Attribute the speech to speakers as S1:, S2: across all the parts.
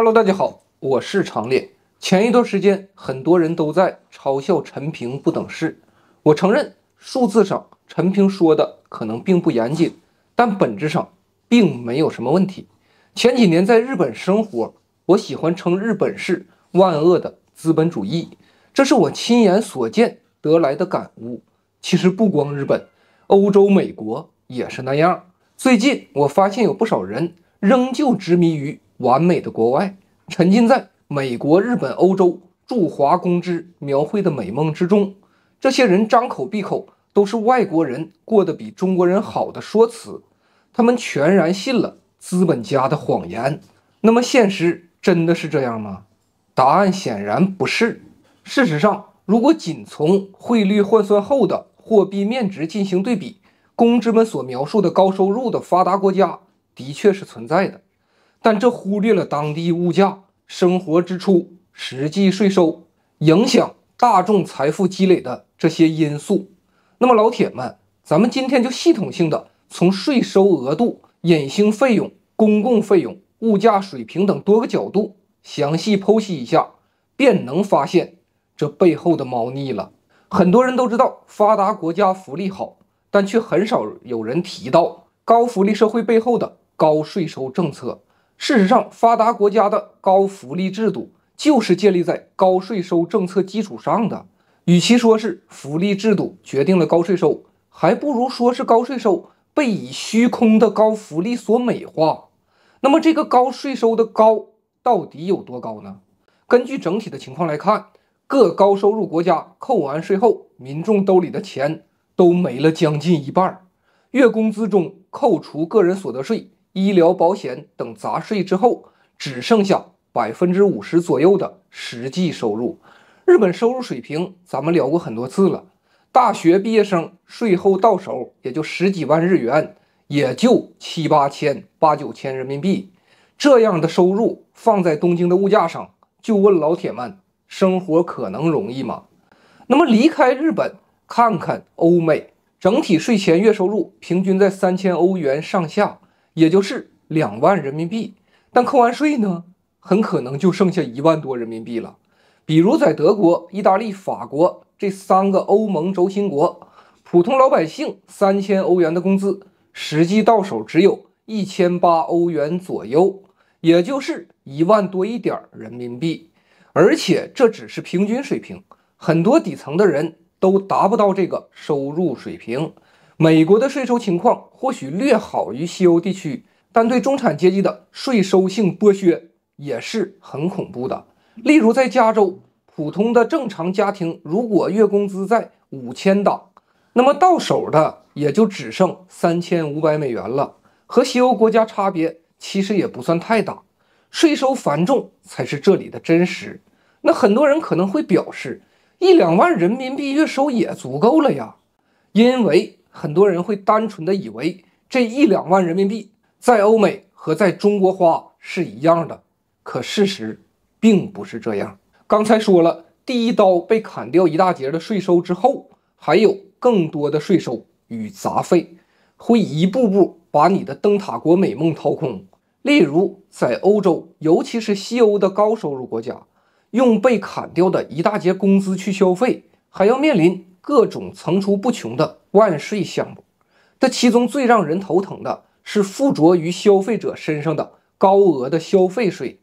S1: Hello，大家好，我是长脸。前一段时间，很多人都在嘲笑陈平不等式。我承认，数字上陈平说的可能并不严谨，但本质上并没有什么问题。前几年在日本生活，我喜欢称日本是万恶的资本主义，这是我亲眼所见得来的感悟。其实不光日本，欧洲、美国也是那样。最近我发现有不少人仍旧执迷于。完美的国外，沉浸在美国、日本、欧洲驻华公知描绘的美梦之中。这些人张口闭口都是外国人过得比中国人好的说辞，他们全然信了资本家的谎言。那么，现实真的是这样吗？答案显然不是。事实上，如果仅从汇率换算后的货币面值进行对比，公知们所描述的高收入的发达国家的确是存在的。但这忽略了当地物价、生活支出、实际税收影响大众财富积累的这些因素。那么，老铁们，咱们今天就系统性的从税收额度、隐性费用、公共费用、物价水平等多个角度详细剖析一下，便能发现这背后的猫腻了。很多人都知道发达国家福利好，但却很少有人提到高福利社会背后的高税收政策。事实上，发达国家的高福利制度就是建立在高税收政策基础上的。与其说是福利制度决定了高税收，还不如说是高税收被以虚空的高福利所美化。那么，这个高税收的高到底有多高呢？根据整体的情况来看，各高收入国家扣完税后，民众兜里的钱都没了将近一半儿，月工资中扣除个人所得税。医疗保险等杂税之后，只剩下百分之五十左右的实际收入。日本收入水平，咱们聊过很多次了。大学毕业生税后到手也就十几万日元，也就七八千、八九千人民币。这样的收入放在东京的物价上，就问老铁们，生活可能容易吗？那么离开日本，看看欧美，整体税前月收入平均在三千欧元上下。也就是两万人民币，但扣完税呢，很可能就剩下一万多人民币了。比如在德国、意大利、法国这三个欧盟轴心国，普通老百姓三千欧元的工资，实际到手只有一千八欧元左右，也就是一万多一点人民币。而且这只是平均水平，很多底层的人都达不到这个收入水平。美国的税收情况或许略好于西欧地区，但对中产阶级的税收性剥削也是很恐怖的。例如，在加州，普通的正常家庭如果月工资在五千档，那么到手的也就只剩三千五百美元了。和西欧国家差别其实也不算太大，税收繁重才是这里的真实。那很多人可能会表示，一两万人民币月收也足够了呀，因为。很多人会单纯的以为这一两万人民币在欧美和在中国花是一样的，可事实并不是这样。刚才说了，第一刀被砍掉一大截的税收之后，还有更多的税收与杂费会一步步把你的灯塔国美梦掏空。例如，在欧洲，尤其是西欧的高收入国家，用被砍掉的一大截工资去消费，还要面临。各种层出不穷的万税项目，这其中最让人头疼的是附着于消费者身上的高额的消费税。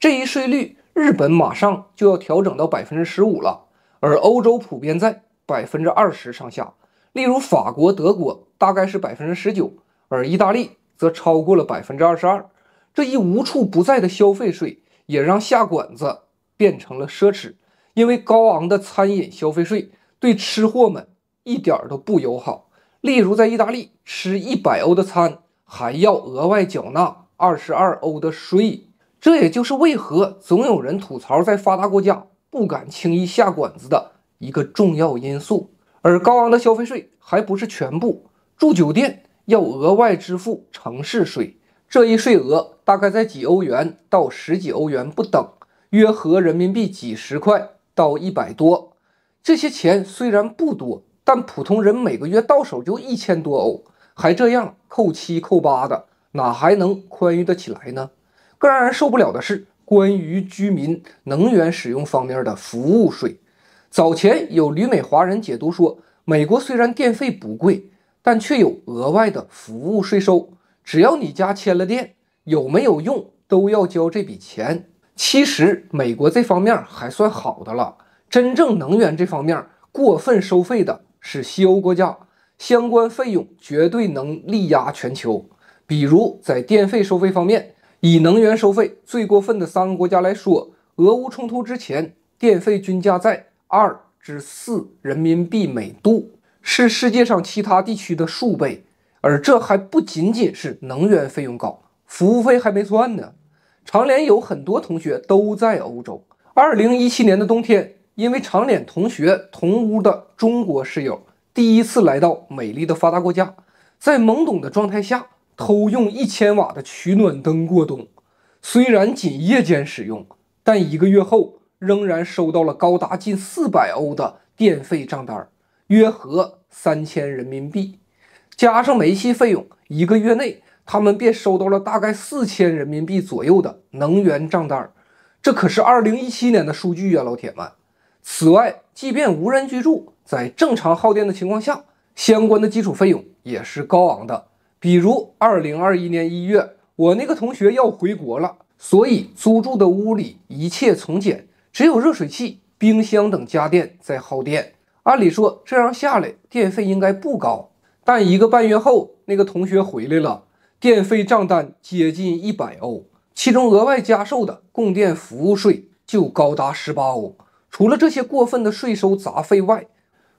S1: 这一税率，日本马上就要调整到百分之十五了，而欧洲普遍在百分之二十上下。例如，法国、德国大概是百分之十九，而意大利则超过了百分之二十二。这一无处不在的消费税，也让下馆子变成了奢侈，因为高昂的餐饮消费税。对吃货们一点都不友好。例如，在意大利吃一百欧的餐，还要额外缴纳二十二欧的税，这也就是为何总有人吐槽在发达国家不敢轻易下馆子的一个重要因素。而高昂的消费税还不是全部，住酒店要额外支付城市税，这一税额大概在几欧元到十几欧元不等，约合人民币几十块到一百多。这些钱虽然不多，但普通人每个月到手就一千多欧，还这样扣七扣八的，哪还能宽裕得起来呢？更让人受不了的是，关于居民能源使用方面的服务税。早前有旅美华人解读说，美国虽然电费不贵，但却有额外的服务税收，只要你家签了电，有没有用都要交这笔钱。其实美国这方面还算好的了。真正能源这方面过分收费的是西欧国家，相关费用绝对能力压全球。比如在电费收费方面，以能源收费最过分的三个国家来说，俄乌冲突之前，电费均价在二至四人民币每度，是世界上其他地区的数倍。而这还不仅仅是能源费用高，服务费还没算呢。常联有很多同学都在欧洲，二零一七年的冬天。因为长脸同学同屋的中国室友第一次来到美丽的发达国家，在懵懂的状态下偷用一千瓦的取暖灯过冬，虽然仅夜间使用，但一个月后仍然收到了高达近四百欧的电费账单，约合三千人民币。加上煤气费用，一个月内他们便收到了大概四千人民币左右的能源账单。这可是二零一七年的数据啊，老铁们！此外，即便无人居住，在正常耗电的情况下，相关的基础费用也是高昂的。比如，二零二一年一月，我那个同学要回国了，所以租住的屋里一切从简，只有热水器、冰箱等家电在耗电。按理说，这样下来电费应该不高，但一个半月后，那个同学回来了，电费账单接近一百欧，其中额外加收的供电服务税就高达十八欧。除了这些过分的税收杂费外，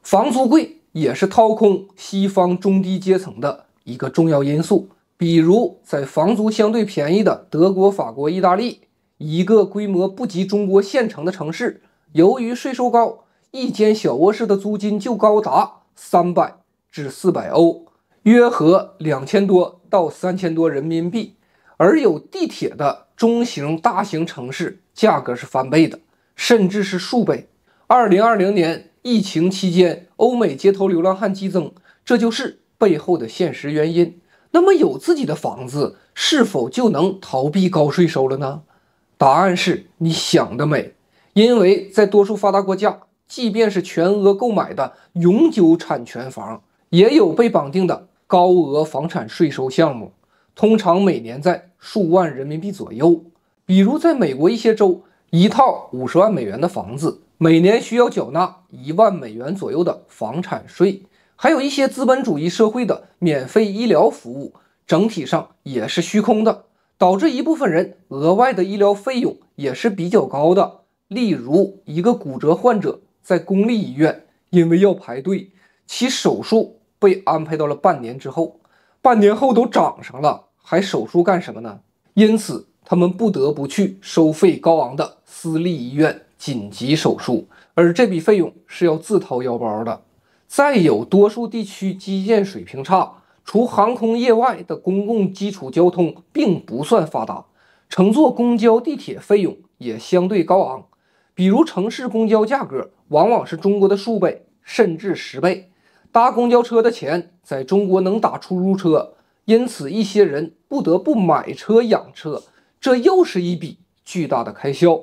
S1: 房租贵也是掏空西方中低阶层的一个重要因素。比如，在房租相对便宜的德国、法国、意大利，一个规模不及中国县城的城市，由于税收高，一间小卧室的租金就高达三百至四百欧，约合两千多到三千多人民币。而有地铁的中型、大型城市，价格是翻倍的。甚至是数倍。二零二零年疫情期间，欧美街头流浪汉激增，这就是背后的现实原因。那么，有自己的房子，是否就能逃避高税收了呢？答案是，你想得美。因为在多数发达国家，即便是全额购买的永久产权房，也有被绑定的高额房产税收项目，通常每年在数万人民币左右。比如，在美国一些州。一套五十万美元的房子，每年需要缴纳一万美元左右的房产税，还有一些资本主义社会的免费医疗服务，整体上也是虚空的，导致一部分人额外的医疗费用也是比较高的。例如，一个骨折患者在公立医院，因为要排队，其手术被安排到了半年之后，半年后都长上了，还手术干什么呢？因此。他们不得不去收费高昂的私立医院紧急手术，而这笔费用是要自掏腰包的。再有，多数地区基建水平差，除航空业外的公共基础交通并不算发达，乘坐公交、地铁费用也相对高昂。比如，城市公交价格往往是中国的数倍，甚至十倍。搭公交车的钱，在中国能打出租车，因此一些人不得不买车养车。这又是一笔巨大的开销，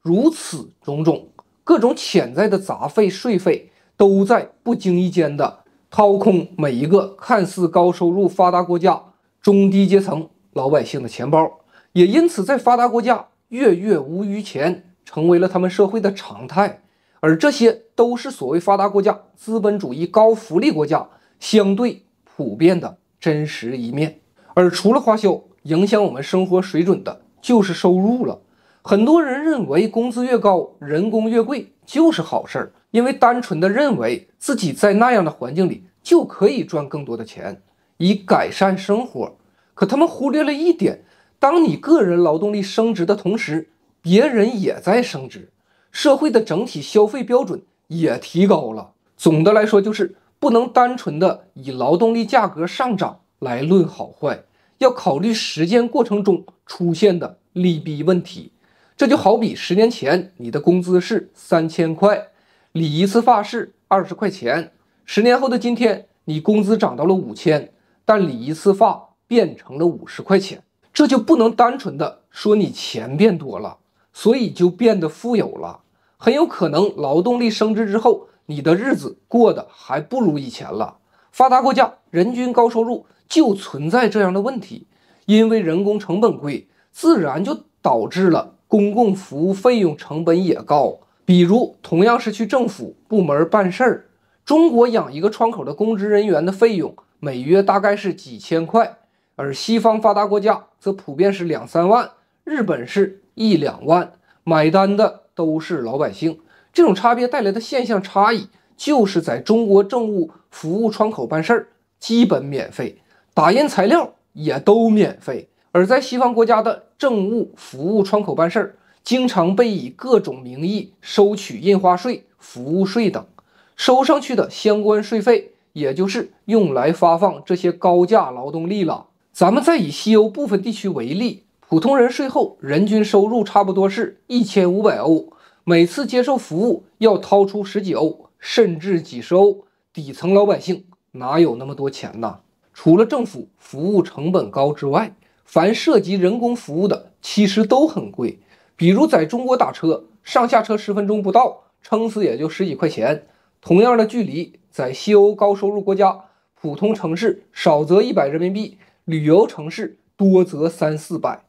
S1: 如此种种各种潜在的杂费、税费，都在不经意间的掏空每一个看似高收入发达国家中低阶层老百姓的钱包，也因此在发达国家月月无余钱成为了他们社会的常态。而这些都是所谓发达国家资本主义高福利国家相对普遍的真实一面。而除了花销，影响我们生活水准的就是收入了。很多人认为工资越高，人工越贵就是好事儿，因为单纯的认为自己在那样的环境里就可以赚更多的钱，以改善生活。可他们忽略了一点：当你个人劳动力升值的同时，别人也在升值，社会的整体消费标准也提高了。总的来说，就是不能单纯的以劳动力价格上涨来论好坏。要考虑实践过程中出现的利弊问题，这就好比十年前你的工资是三千块，理一次发是二十块钱，十年后的今天你工资涨到了五千，但理一次发变成了五十块钱，这就不能单纯的说你钱变多了，所以就变得富有了，很有可能劳动力升值之后，你的日子过得还不如以前了。发达国家人均高收入。就存在这样的问题，因为人工成本贵，自然就导致了公共服务费用成本也高。比如同样是去政府部门办事儿，中国养一个窗口的公职人员的费用每月大概是几千块，而西方发达国家则普遍是两三万，日本是一两万，买单的都是老百姓。这种差别带来的现象差异，就是在中国政务服务窗口办事儿基本免费。打印材料也都免费，而在西方国家的政务服务窗口办事儿，经常被以各种名义收取印花税、服务税等，收上去的相关税费，也就是用来发放这些高价劳动力了。咱们再以西欧部分地区为例，普通人税后人均收入差不多是一千五百欧，每次接受服务要掏出十几欧甚至几十欧，底层老百姓哪有那么多钱呢？除了政府服务成本高之外，凡涉及人工服务的，其实都很贵。比如在中国打车，上下车十分钟不到，撑死也就十几块钱。同样的距离，在西欧高收入国家普通城市少则一百人民币，旅游城市多则三四百。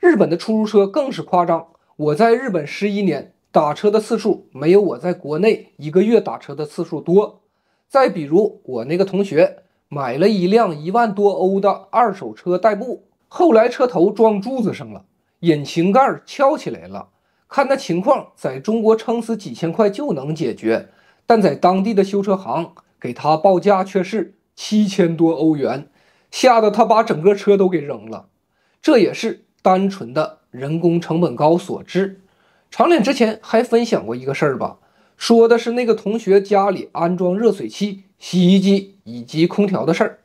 S1: 日本的出租车更是夸张。我在日本十一年，打车的次数没有我在国内一个月打车的次数多。再比如我那个同学。买了一辆一万多欧的二手车代步，后来车头撞柱子上了，引擎盖翘起来了。看那情况，在中国撑死几千块就能解决，但在当地的修车行给他报价却是七千多欧元，吓得他把整个车都给扔了。这也是单纯的人工成本高所致。长脸之前还分享过一个事儿吧，说的是那个同学家里安装热水器。洗衣机以及空调的事儿，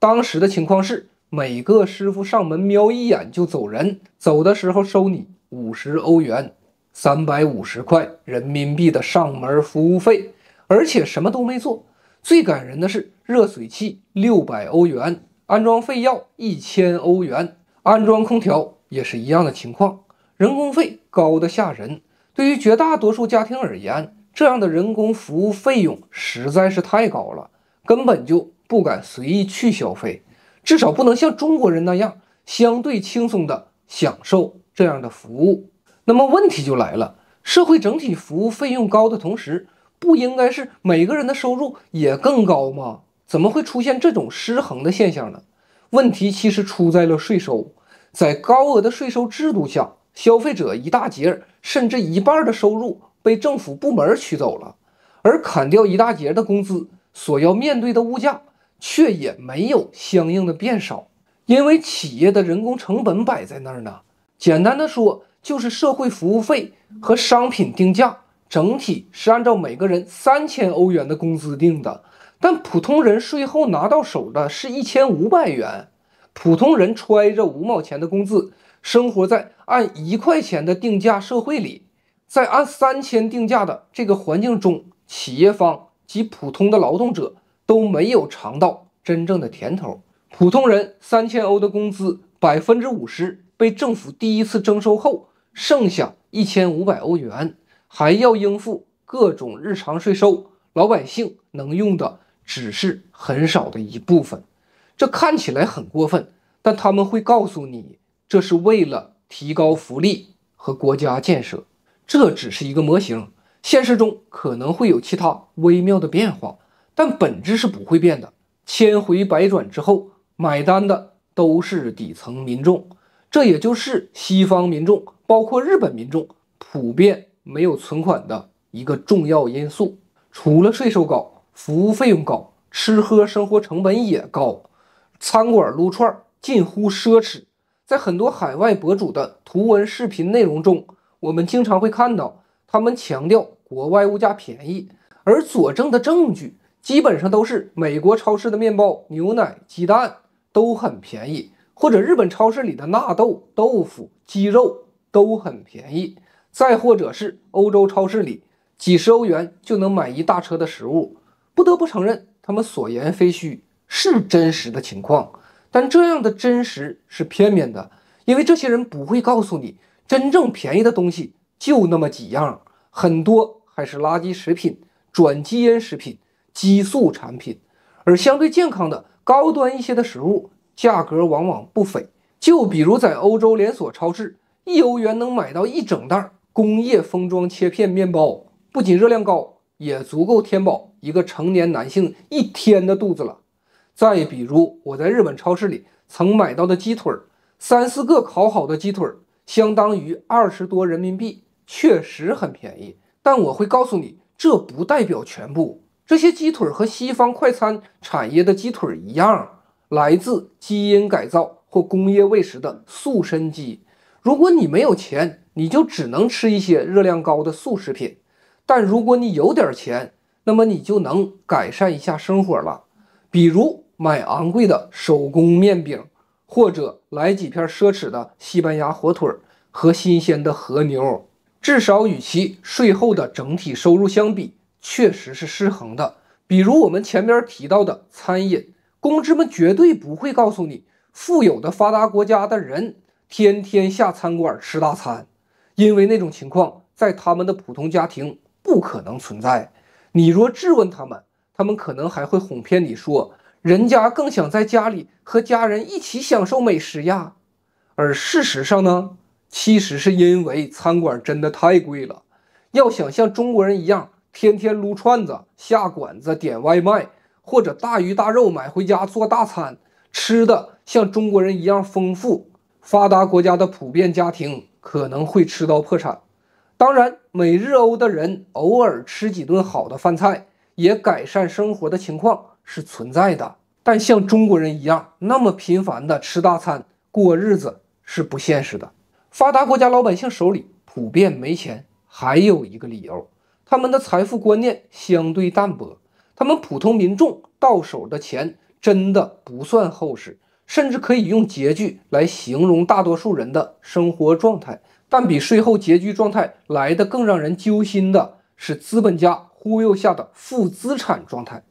S1: 当时的情况是，每个师傅上门瞄一眼就走人，走的时候收你五十欧元，三百五十块人民币的上门服务费，而且什么都没做。最感人的是，热水器六百欧元安装费要一千欧元，安装空调也是一样的情况，人工费高的吓人。对于绝大多数家庭而言，这样的人工服务费用实在是太高了，根本就不敢随意去消费，至少不能像中国人那样相对轻松地享受这样的服务。那么问题就来了：社会整体服务费用高的同时，不应该是每个人的收入也更高吗？怎么会出现这种失衡的现象呢？问题其实出在了税收，在高额的税收制度下，消费者一大截甚至一半的收入。被政府部门取走了，而砍掉一大截的工资，所要面对的物价却也没有相应的变少，因为企业的人工成本摆在那儿呢。简单的说，就是社会服务费和商品定价整体是按照每个人三千欧元的工资定的，但普通人税后拿到手的是一千五百元，普通人揣着五毛钱的工资，生活在按一块钱的定价社会里。在按三千定价的这个环境中，企业方及普通的劳动者都没有尝到真正的甜头。普通人三千欧的工资，百分之五十被政府第一次征收后，剩下一千五百欧元，还要应付各种日常税收，老百姓能用的只是很少的一部分。这看起来很过分，但他们会告诉你，这是为了提高福利和国家建设。这只是一个模型，现实中可能会有其他微妙的变化，但本质是不会变的。千回百转之后，买单的都是底层民众，这也就是西方民众，包括日本民众，普遍没有存款的一个重要因素。除了税收高、服务费用高、吃喝生活成本也高，餐馆撸串近乎奢侈。在很多海外博主的图文视频内容中。我们经常会看到他们强调国外物价便宜，而佐证的证据基本上都是美国超市的面包、牛奶、鸡蛋都很便宜，或者日本超市里的纳豆、豆腐、鸡肉都很便宜，再或者是欧洲超市里几十欧元就能买一大车的食物。不得不承认，他们所言非虚，是真实的情况。但这样的真实是片面的，因为这些人不会告诉你。真正便宜的东西就那么几样，很多还是垃圾食品、转基因食品、激素产品，而相对健康的高端一些的食物价格往往不菲。就比如在欧洲连锁超市，一欧元能买到一整袋工业封装切片面包，不仅热量高，也足够填饱一个成年男性一天的肚子了。再比如我在日本超市里曾买到的鸡腿三四个烤好的鸡腿相当于二十多人民币，确实很便宜。但我会告诉你，这不代表全部。这些鸡腿和西方快餐产业的鸡腿一样，来自基因改造或工业喂食的塑身鸡。如果你没有钱，你就只能吃一些热量高的速食品；但如果你有点钱，那么你就能改善一下生活了，比如买昂贵的手工面饼。或者来几片奢侈的西班牙火腿和新鲜的和牛，至少与其税后的整体收入相比，确实是失衡的。比如我们前面提到的餐饮，公知们绝对不会告诉你，富有的发达国家的人天天下餐馆吃大餐，因为那种情况在他们的普通家庭不可能存在。你若质问他们，他们可能还会哄骗你说。人家更想在家里和家人一起享受美食呀，而事实上呢，其实是因为餐馆真的太贵了。要想像中国人一样天天撸串子、下馆子、点外卖，或者大鱼大肉买回家做大餐，吃的像中国人一样丰富，发达国家的普遍家庭可能会吃到破产。当然，美日欧的人偶尔吃几顿好的饭菜，也改善生活的情况。是存在的，但像中国人一样那么频繁的吃大餐过日子是不现实的。发达国家老百姓手里普遍没钱，还有一个理由，他们的财富观念相对淡薄，他们普通民众到手的钱真的不算厚实，甚至可以用拮据来形容大多数人的生活状态。但比税后拮据状态来的更让人揪心的是资本家忽悠下的负资产状态。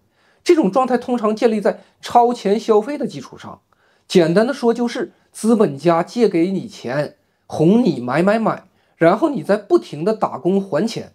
S1: 这种状态通常建立在超前消费的基础上，简单的说就是资本家借给你钱，哄你买买买，然后你在不停的打工还钱。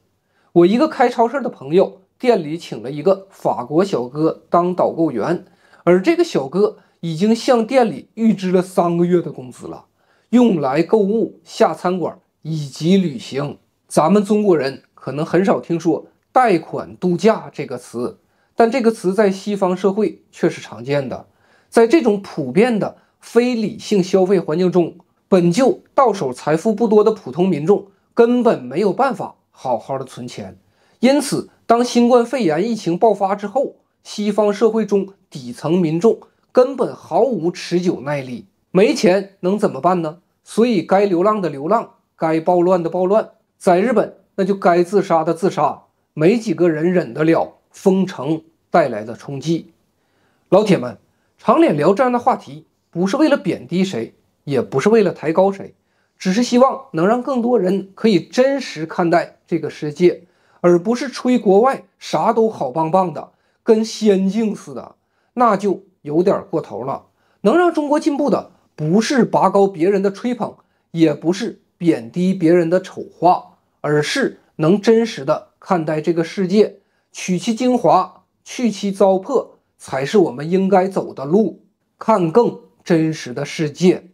S1: 我一个开超市的朋友，店里请了一个法国小哥当导购员，而这个小哥已经向店里预支了三个月的工资了，用来购物、下餐馆以及旅行。咱们中国人可能很少听说“贷款度假”这个词。但这个词在西方社会却是常见的。在这种普遍的非理性消费环境中，本就到手财富不多的普通民众根本没有办法好好的存钱。因此，当新冠肺炎疫情爆发之后，西方社会中底层民众根本毫无持久耐力。没钱能怎么办呢？所以该流浪的流浪，该暴乱的暴乱，在日本那就该自杀的自杀，没几个人忍得了封城。带来的冲击，老铁们，长脸聊这样的话题，不是为了贬低谁，也不是为了抬高谁，只是希望能让更多人可以真实看待这个世界，而不是吹国外啥都好棒棒的，跟仙境似的，那就有点过头了。能让中国进步的，不是拔高别人的吹捧，也不是贬低别人的丑化，而是能真实的看待这个世界，取其精华。去其糟粕，才是我们应该走的路，看更真实的世界。